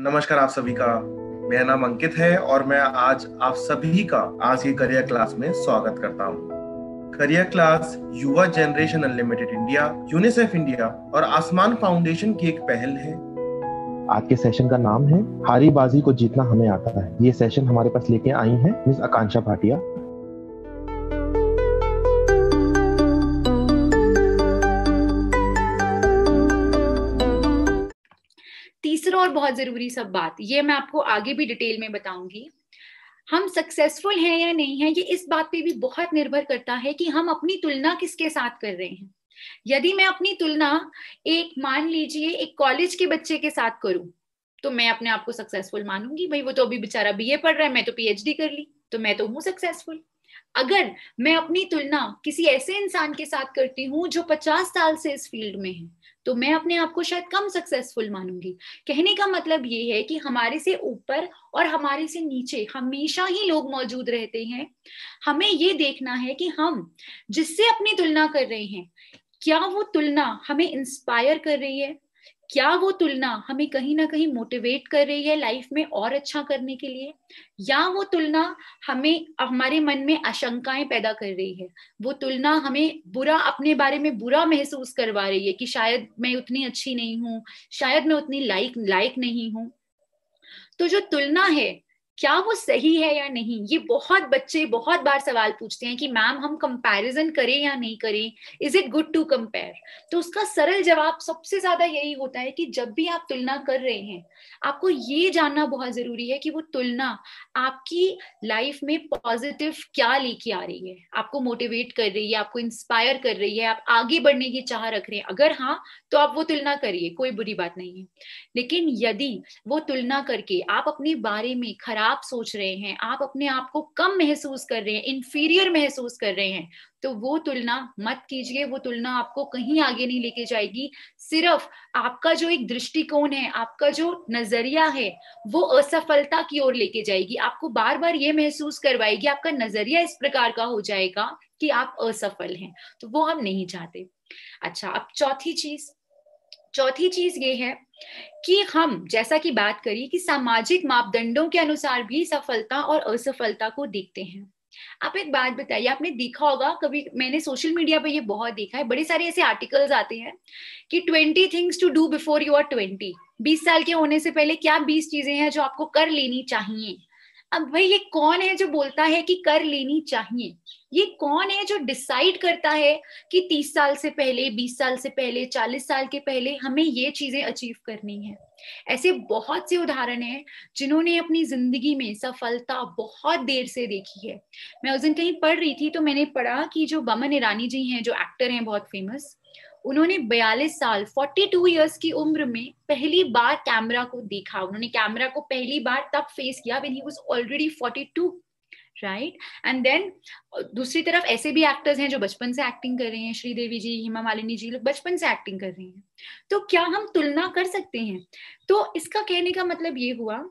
नमस्कार आप सभी का मेरा नाम अंकित है और मैं आज आप सभी का आज की करियर क्लास में स्वागत करता हूँ career class Yuva generation unlimited India UNICEF India और आसमान फाउंडेशन की एक पहल है आज के सेशन का नाम है हारी बाजी को जीतना हमें आता है ये सेशन हमारे पास लेके आई है मिस आकांक्षा भाटिया और बहुत जरूरी सब बात ये मैं आपको आगे भी डिटेल में बताऊंगी हम सक्सेसफुल हैं या नहीं है ये इस बात पे भी बहुत निर्भर करता है कि हम अपनी तुलना किसके साथ कर रहे हैं यदि मैं अपनी तुलना एक मान लीजिए एक कॉलेज के बच्चे के साथ करूं तो मैं अपने आप को सक्सेसफुल मानूंगी भाई वो तो अभी बेचारा बीए पढ़ रहा है मैं तो पीएचडी कर ली तो मैं तो हूं सक्सेसफुल अगर मैं अपनी तुलना किसी ऐसे इंसान के साथ करती हूँ जो पचास साल से इस फील्ड में है तो मैं अपने आप को शायद कम सक्सेसफुल मानूंगी कहने का मतलब ये है कि हमारे से ऊपर और हमारे से नीचे हमेशा ही लोग मौजूद रहते हैं हमें ये देखना है कि हम जिससे अपनी तुलना कर रहे हैं क्या वो तुलना हमें इंस्पायर कर रही है क्या वो तुलना हमें कहीं ना कहीं मोटिवेट कर रही है लाइफ में और अच्छा करने के लिए या वो तुलना हमें हमारे मन में आशंकाएं पैदा कर रही है वो तुलना हमें बुरा अपने बारे में बुरा महसूस करवा रही है कि शायद मैं उतनी अच्छी नहीं हूं शायद मैं उतनी लाइक लाइक नहीं हूं तो जो तुलना है क्या वो सही है या नहीं ये बहुत बच्चे बहुत बार सवाल पूछते हैं कि मैम हम कंपैरिजन करें या नहीं करें is it good to compare तो उसका सरल जवाब सबसे ज्यादा यही होता है कि जब भी आप तुलना कर रहे हैं आपको ये जानना बहुत जरूरी है कि वो तुलना आपकी लाइफ में पॉजिटिव क्या लेके आ रही है आपको मोटिवेट कर रही है आपको इंस्पायर कर रही है आप आगे बढ़ने की चाह रख रहे हैं अगर हाँ तो आप वो तुलना करिए कोई बुरी बात नहीं है लेकिन यदि वो तुलना करके आप अपने बारे में खराब आप सोच रहे हैं आप अपने आप को कम महसूस कर रहे हैं इंफीरियर महसूस कर रहे हैं तो वो तुलना मत कीजिए वो तुलना आपको कहीं आगे नहीं लेके जाएगी सिर्फ आपका जो एक दृष्टिकोण है आपका जो नजरिया है वो असफलता की ओर लेके जाएगी आपको बार बार ये महसूस करवाएगी आपका नजरिया इस प्रकार का हो जाएगा कि आप असफल हैं तो वो हम नहीं चाहते अच्छा अब चौथी चीज चौथी चीज ये है कि हम जैसा कि बात करी कि सामाजिक मापदंडों के अनुसार भी सफलता और असफलता को देखते हैं आप एक बात बताइए आपने देखा होगा कभी मैंने सोशल मीडिया पे ये बहुत देखा है बड़े सारे ऐसे आर्टिकल्स आते हैं कि twenty things to do before you are twenty बीस साल के होने से पहले क्या बीस चीजें हैं जो आपको कर लेनी चाहिए अब भाई ये कौन है जो बोलता है कि कर लेनी चाहिए ये कौन है जो डिसाइड करता है कि तीस साल से पहले बीस साल से पहले चालीस साल के पहले हमें ये चीजें अचीव करनी है ऐसे बहुत से उदाहरण हैं जिन्होंने अपनी जिंदगी में सफलता बहुत देर से देखी है मैं उस दिन कहीं पढ़ रही थी तो मैंने पढ़ा कि जो बमन ईरानी जी हैं जो एक्टर हैं बहुत फेमस उन्होंने 42 साल 42 ईयर्स की उम्र में पहली बार कैमरा को देखा उन्होंने कैमरा को पहली बार तब फेस किया when he was already 42 right and then दूसरी तरफ ऐसे भी एक्टर्स हैं जो बचपन से एक्टिंग कर रहे हैं श्रीदेवी जी हेमा मालिनी जी लोग बचपन से एक्टिंग कर रहे हैं तो क्या हम तुलना कर सकते हैं तो इसका कहने का मतलब ये हुआ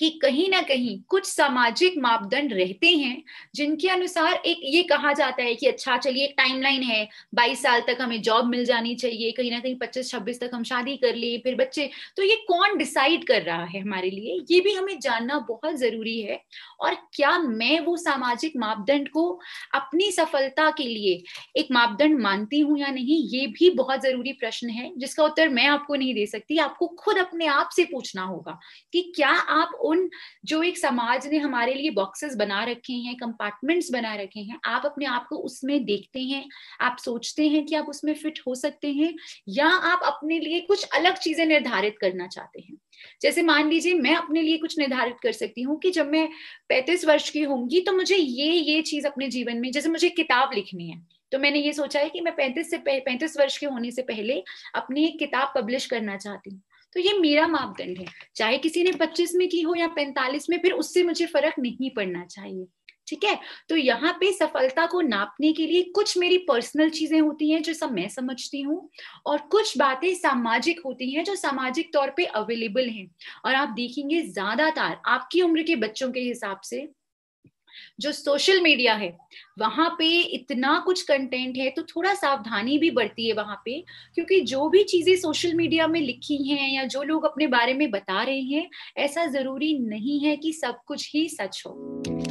कि कहीं ना कहीं कुछ सामाजिक मापदंड रहते हैं जिनके अनुसार एक ये कहा जाता है कि अच्छा चलिए एक टाइमलाइन है बाईस साल तक हमें जॉब मिल जानी चाहिए कहीं ना कहीं पच्चीस छब्बीस तक हम शादी कर लिए फिर बच्चे तो ये कौन डिसाइड कर रहा है हमारे लिए ये भी हमें जानना बहुत जरूरी है और क्या मैं वो सामाजिक मापदंड को अपनी सफलता के लिए एक मापदंड मानती हूं या नहीं ये भी बहुत जरूरी प्रश्न है जिसका उत्तर मैं आपको नहीं दे सकती आपको खुद अपने आप से पूछना होगा कि क्या आप उन जो एक समाज ने हमारे लिए बॉक्सेस बना रखे हैं कंपार्टमेंट्स बना रखे हैं आप अपने आप को उसमें देखते हैं आप सोचते हैं कि आप उसमें फिट हो सकते हैं या आप अपने लिए कुछ अलग चीजें निर्धारित करना चाहते हैं जैसे मान लीजिए मैं अपने लिए कुछ निर्धारित कर सकती हूँ कि जब मैं पैंतीस वर्ष की होंगी तो मुझे ये ये चीज अपने जीवन में जैसे मुझे किताब लिखनी है तो मैंने ये सोचा है कि मैं पैंतीस से पैंतीस वर्ष के होने से पहले अपनी एक किताब पब्लिश करना चाहती हूँ तो ये मेरा मापदंड है चाहे किसी ने 25 में की हो या 45 में फिर उससे मुझे फर्क नहीं पड़ना चाहिए ठीक है तो यहाँ पे सफलता को नापने के लिए कुछ मेरी पर्सनल चीजें होती हैं जो सब मैं समझती हूँ और कुछ बातें सामाजिक होती हैं जो सामाजिक तौर पे अवेलेबल हैं और आप देखेंगे ज्यादातर आपकी उम्र के बच्चों के हिसाब से जो सोशल मीडिया है वहां पे इतना कुछ कंटेंट है तो थोड़ा सावधानी भी बढ़ती है वहां पे क्योंकि जो भी चीजें सोशल मीडिया में लिखी हैं या जो लोग अपने बारे में बता रहे हैं ऐसा जरूरी नहीं है कि सब कुछ ही सच हो